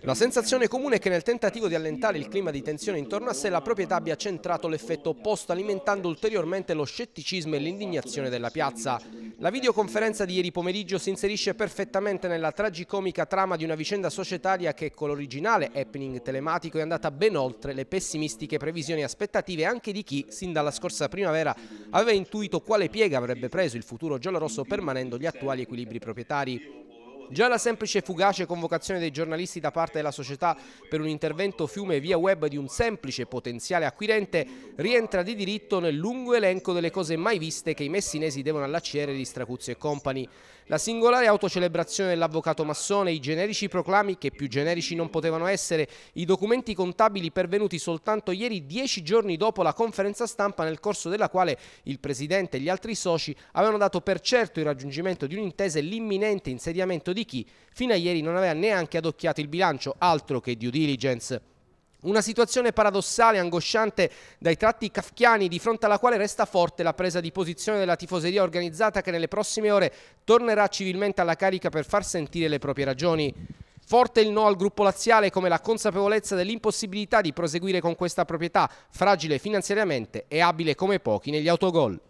La sensazione comune è che nel tentativo di allentare il clima di tensione intorno a sé la proprietà abbia centrato l'effetto opposto alimentando ulteriormente lo scetticismo e l'indignazione della piazza. La videoconferenza di ieri pomeriggio si inserisce perfettamente nella tragicomica trama di una vicenda societaria che con l'originale happening telematico è andata ben oltre le pessimistiche previsioni e aspettative anche di chi, sin dalla scorsa primavera, aveva intuito quale piega avrebbe preso il futuro giallorosso permanendo gli attuali equilibri proprietari. Già la semplice e fugace convocazione dei giornalisti da parte della società per un intervento fiume via web di un semplice potenziale acquirente rientra di diritto nel lungo elenco delle cose mai viste che i messinesi devono all'acciere di Stracuzio e Company. La singolare autocelebrazione dell'avvocato Massone, i generici proclami che più generici non potevano essere, i documenti contabili pervenuti soltanto ieri dieci giorni dopo la conferenza stampa nel corso della quale il presidente e gli altri soci avevano dato per certo il raggiungimento di un'intesa e l'imminente insediamento di di chi fino a ieri non aveva neanche adocchiato il bilancio, altro che due diligence. Una situazione paradossale, angosciante dai tratti kafkiani, di fronte alla quale resta forte la presa di posizione della tifoseria organizzata che nelle prossime ore tornerà civilmente alla carica per far sentire le proprie ragioni. Forte il no al gruppo laziale come la consapevolezza dell'impossibilità di proseguire con questa proprietà, fragile finanziariamente e abile come pochi negli autogol.